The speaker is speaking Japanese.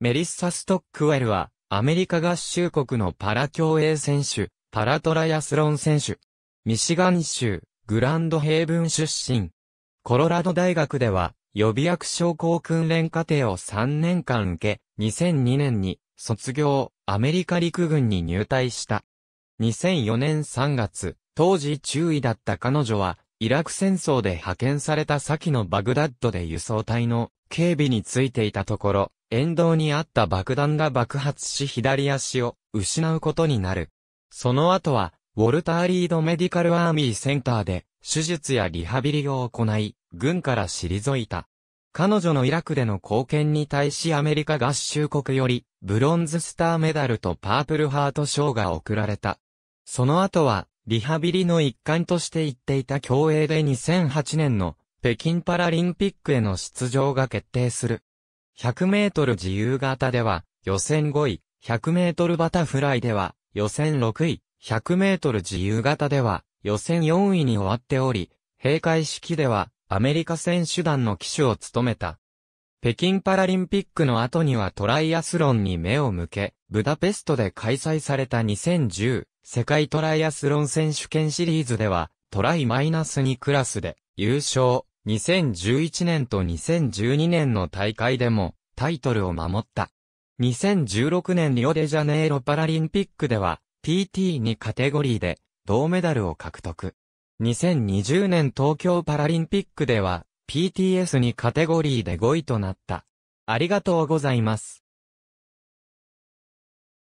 メリッサ・ストックウェルは、アメリカ合衆国のパラ競泳選手、パラトライアスロン選手。ミシガン州、グランドヘイブン出身。コロラド大学では、予備役商工訓練課程を3年間受け、2002年に、卒業、アメリカ陸軍に入隊した。2004年3月、当時中尉だった彼女は、イラク戦争で派遣された先のバグダッドで輸送隊の警備についていたところ、沿道にあった爆弾が爆発し左足を失うことになる。その後は、ウォルター・リード・メディカル・アーミー・センターで、手術やリハビリを行い、軍から退いた。彼女のイラクでの貢献に対しアメリカ合衆国より、ブロンズスターメダルとパープルハート賞が贈られた。その後は、リハビリの一環として行っていた競泳で2008年の北京パラリンピックへの出場が決定する。100メートル自由形では予選5位、100メートルバタフライでは予選6位、100メートル自由形では予選4位に終わっており、閉会式ではアメリカ選手団の騎手を務めた。北京パラリンピックの後にはトライアスロンに目を向け、ブダペストで開催された2010世界トライアスロン選手権シリーズではトライマイナス2クラスで優勝。2011年と2012年の大会でもタイトルを守った。2016年リオデジャネイロパラリンピックでは PT2 カテゴリーで銅メダルを獲得。2020年東京パラリンピックでは PTS2 カテゴリーで5位となった。ありがとうございます。